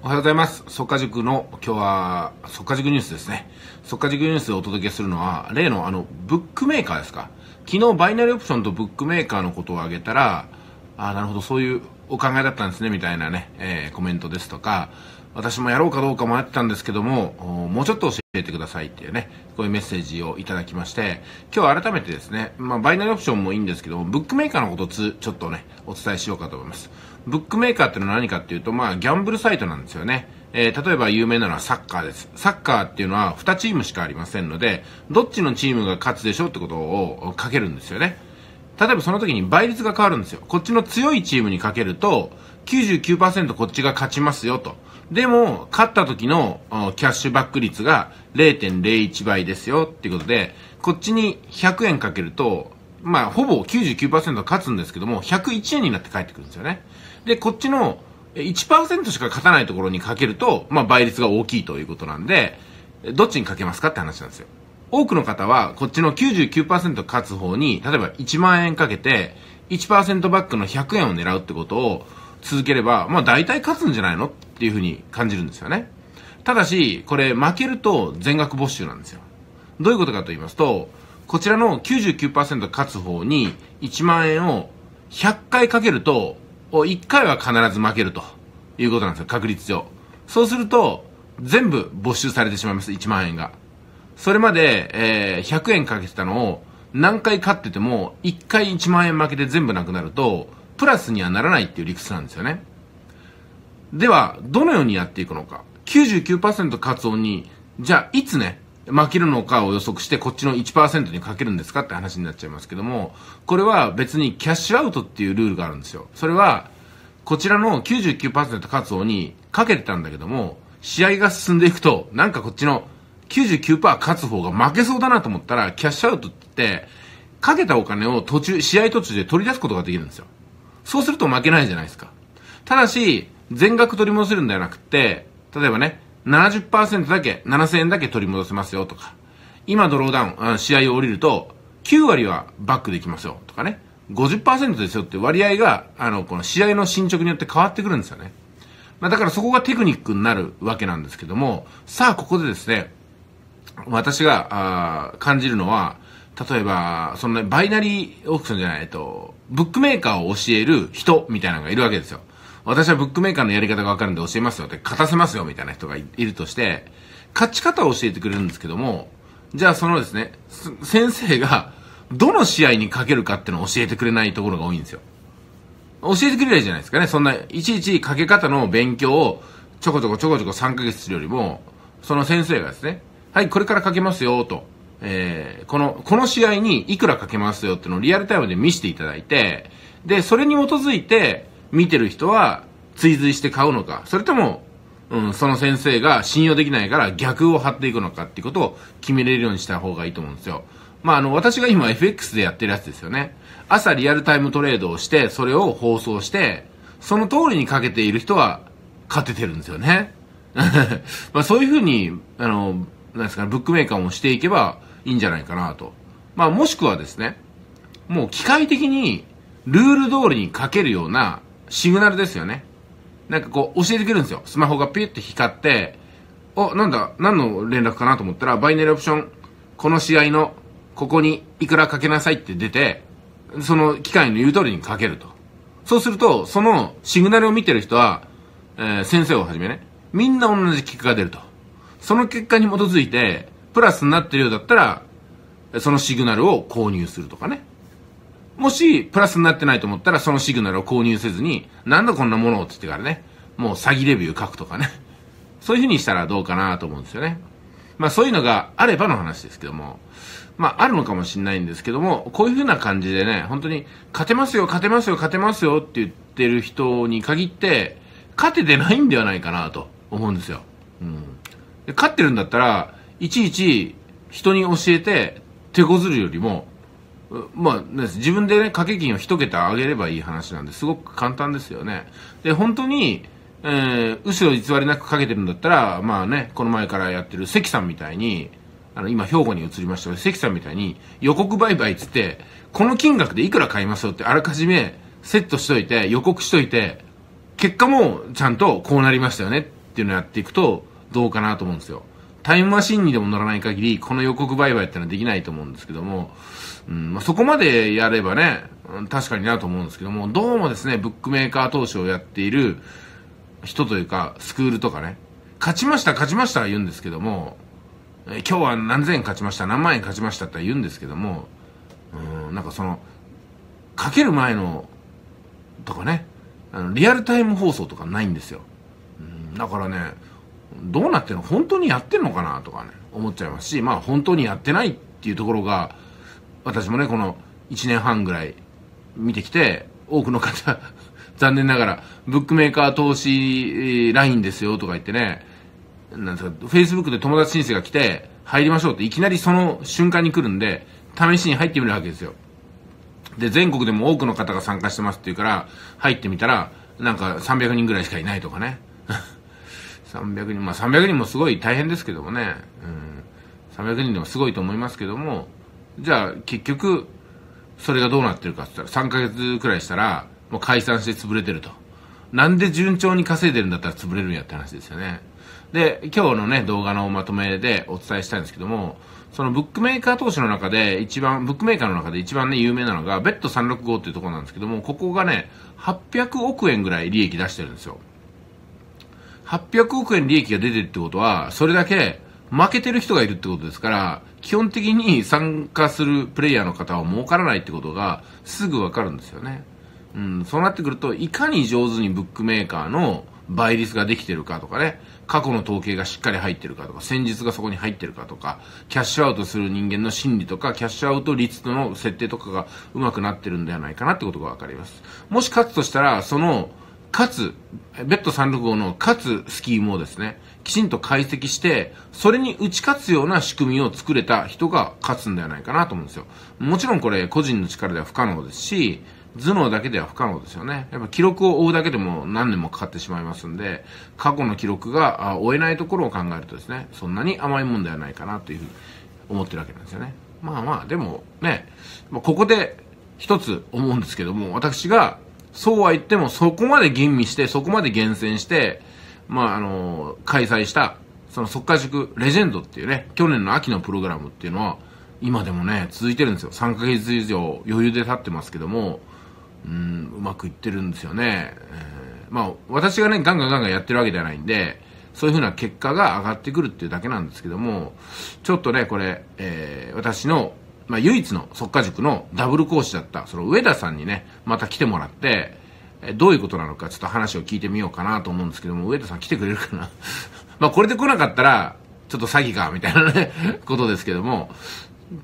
おはようございます。速稼塾の、今日は、速稼塾ニュースですね。速稼塾ニュースでお届けするのは、例のあの、ブックメーカーですか。昨日、バイナリーオプションとブックメーカーのことを挙げたら、ああ、なるほど、そういうお考えだったんですね、みたいなね、えー、コメントですとか、私もやろうかどうか迷ってたんですけども、もうちょっと教えてくださいっていうね、こういうメッセージをいただきまして、今日改めてですね、まあ、バイナリーオプションもいいんですけども、ブックメーカーのことをちょっとね、お伝えしようかと思います。ブックメーカーっていうのは何かっていうと、まあ、ギャンブルサイトなんですよね。えー、例えば有名なのはサッカーです。サッカーっていうのは2チームしかありませんので、どっちのチームが勝つでしょうってことをかけるんですよね。例えばその時に倍率が変わるんですよ。こっちの強いチームにかけると、99%こっちが勝ちますよと。でも、勝った時のキャッシュバック率が0.01倍ですよっていうことで、こっちに100円かけると、まあ、ほぼ99%が勝つんですけども、101円になって帰ってくるんですよね。で、こっちの1%しか勝たないところにかけると、まあ、倍率が大きいということなんで、どっちにかけますかって話なんですよ。多くの方は、こっちの99%勝つ方に、例えば1万円かけて、1%バックの100円を狙うってことを続ければ、まあ大体勝つんじゃないのっていうふうに感じるんですよね。ただし、これ負けると全額没収なんですよ。どういうことかと言いますと、こちらの99%勝つ方に1万円を100回かけると、1回は必ず負けるということなんですよ、確率上。そうすると、全部没収されてしまいます、1万円が。それまで、えー、100円かけてたのを何回勝ってても、1回1万円負けて全部なくなると、プラスにはならないっていう理屈なんですよね。では、どのようにやっていくのか。99%勝つ方に、じゃあいつね、負けるのかを予測して、こっちの1%にかけるんですかって話になっちゃいますけども、これは別にキャッシュアウトっていうルールがあるんですよ。それは、こちらの99%勝つ方にかけてたんだけども、試合が進んでいくと、なんかこっちの99%勝つ方が負けそうだなと思ったら、キャッシュアウトって、かけたお金を途中、試合途中で取り出すことができるんですよ。そうすると負けないじゃないですか。ただし、全額取り戻せるんではなくて、例えばね、70%だけ、7000円だけ取り戻せますよとか、今ドローダウン、試合を降りると、9割はバックできますよとかね、50%ですよって割合が、あの、この試合の進捗によって変わってくるんですよね。まあ、だからそこがテクニックになるわけなんですけども、さあここでですね、私が、あ感じるのは、例えば、そのなバイナリーオークションじゃないと、ブックメーカーを教える人みたいなのがいるわけですよ。私はブックメーカーのやり方がわかるんで教えますよって、勝たせますよみたいな人がいるとして、勝ち方を教えてくれるんですけども、じゃあそのですね、先生が、どの試合にかけるかっていうのを教えてくれないところが多いんですよ。教えてくれないじゃないですかね。そんな、いちいちかけ方の勉強をちょこちょこちょこちょこ3ヶ月するよりも、その先生がですね、はい、これからかけますよ、と。えー、この、この試合にいくらかけますよってのをリアルタイムで見せていただいて、で、それに基づいて、見てる人は追随して買うのか、それとも、うん、その先生が信用できないから逆を張っていくのかっていうことを決めれるようにした方がいいと思うんですよ。まあ、あの、私が今 FX でやってるやつですよね。朝リアルタイムトレードをして、それを放送して、その通りにかけている人は勝ててるんですよね。まあ、そういうふうに、あの、なんですかね、ブックメーカーもしていけばいいんじゃないかなと。まあ、もしくはですね、もう機械的にルール通りにかけるようなシグナルですよね。なんかこう、教えてくれるんですよ。スマホがピュって光って、お、なんだ、何の連絡かなと思ったら、バイネルオプション、この試合の、ここにいくらかけなさいって出て、その機械の言う通りにかけると。そうすると、そのシグナルを見てる人は、えー、先生をはじめね、みんな同じ結果が出ると。その結果に基づいて、プラスになってるようだったら、そのシグナルを購入するとかね。もし、プラスになってないと思ったら、そのシグナルを購入せずに、なんだこんなものをって言ってからね、もう詐欺レビュー書くとかね。そういう風にしたらどうかなと思うんですよね。まあそういうのがあればの話ですけども、まああるのかもしれないんですけども、こういう風な感じでね、本当に、勝てますよ、勝てますよ、勝てますよって言ってる人に限って、勝ててないんではないかなと思うんですよ。うん。で勝ってるんだったら、いちいち人に教えて手こずるよりも、まあ、自分でね、掛け金を1桁上げればいい話なんで、すごく簡単ですよね。で、本当に、えー、嘘偽りなくかけてるんだったら、まあね、この前からやってる関さんみたいに、あの、今兵庫に移りました関さんみたいに予告売買つって、この金額でいくら買いますよってあらかじめセットしといて、予告しといて、結果もちゃんとこうなりましたよねっていうのをやっていくと、どうかなと思うんですよ。タイムマシンにでも乗らない限り、この予告売買ってのはできないと思うんですけども、うんまあ、そこまでやればね、確かになと思うんですけども、どうもですね、ブックメーカー投資をやっている人というか、スクールとかね、勝ちました、勝ちました言うんですけども、え今日は何千円勝ちました、何万円勝ちましたって言うんですけども、うん、なんかその、かける前の、とかね、あの、リアルタイム放送とかないんですよ。うん、だからね、どうなってんの本当にやってんのかなとかね、思っちゃいますし、まあ本当にやってないっていうところが、私もね、この1年半ぐらい見てきて、多くの方 残念ながら、ブックメーカー投資ラインですよとか言ってね、なんですか、Facebook で友達申請が来て、入りましょうっていきなりその瞬間に来るんで、試しに入ってみるわけですよ。で、全国でも多くの方が参加してますって言うから、入ってみたら、なんか300人ぐらいしかいないとかね。300人、まあ300人もすごい大変ですけどもね、うん、300人でもすごいと思いますけども、じゃあ結局、それがどうなってるかって言ったら、3ヶ月くらいしたら、もう解散して潰れてると。なんで順調に稼いでるんだったら潰れるんやって話ですよね。で、今日のね、動画のまとめでお伝えしたいんですけども、そのブックメーカー投資の中で一番、ブックメーカーの中で一番ね、有名なのが、ベッド365っていうところなんですけども、ここがね、800億円ぐらい利益出してるんですよ。800億円利益が出てるってことは、それだけ負けてる人がいるってことですから、基本的に参加するプレイヤーの方は儲からないってことがすぐわかるんですよね。うん、そうなってくると、いかに上手にブックメーカーの倍率ができてるかとかね、過去の統計がしっかり入ってるかとか、戦術がそこに入ってるかとか、キャッシュアウトする人間の心理とか、キャッシュアウト率の設定とかがうまくなってるんではないかなってことがわかります。もし勝つとしたら、その、かつ、ベッド365のかつスキームをですね、きちんと解析して、それに打ち勝つような仕組みを作れた人が勝つんではないかなと思うんですよ。もちろんこれ個人の力では不可能ですし、頭脳だけでは不可能ですよね。やっぱ記録を追うだけでも何年もかかってしまいますんで、過去の記録が追えないところを考えるとですね、そんなに甘いもんではないかなというふうに思ってるわけなんですよね。まあまあ、でもね、ここで一つ思うんですけども、私がそうは言ってもそこまで吟味して、そこまで厳選して、まあ、あの、開催した、その速化塾レジェンドっていうね、去年の秋のプログラムっていうのは、今でもね、続いてるんですよ。3ヶ月以上余裕で経ってますけども、うん、うまくいってるんですよね。えー、まあ、私がね、ガンガンガンガンやってるわけではないんで、そういうふうな結果が上がってくるっていうだけなんですけども、ちょっとね、これ、えー、私のまあ、唯一の速化塾のダブル講師だった、その上田さんにね、また来てもらって、どういうことなのかちょっと話を聞いてみようかなと思うんですけども、上田さん来てくれるかな まあこれで来なかったら、ちょっと詐欺か、みたいなね ことですけども、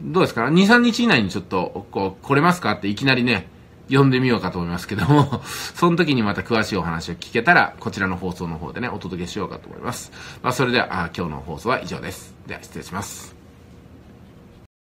どうですか ?2、3日以内にちょっと、こう、来れますかっていきなりね、呼んでみようかと思いますけども その時にまた詳しいお話を聞けたら、こちらの放送の方でね、お届けしようかと思います。まあそれでは、あ今日の放送は以上です。では失礼します。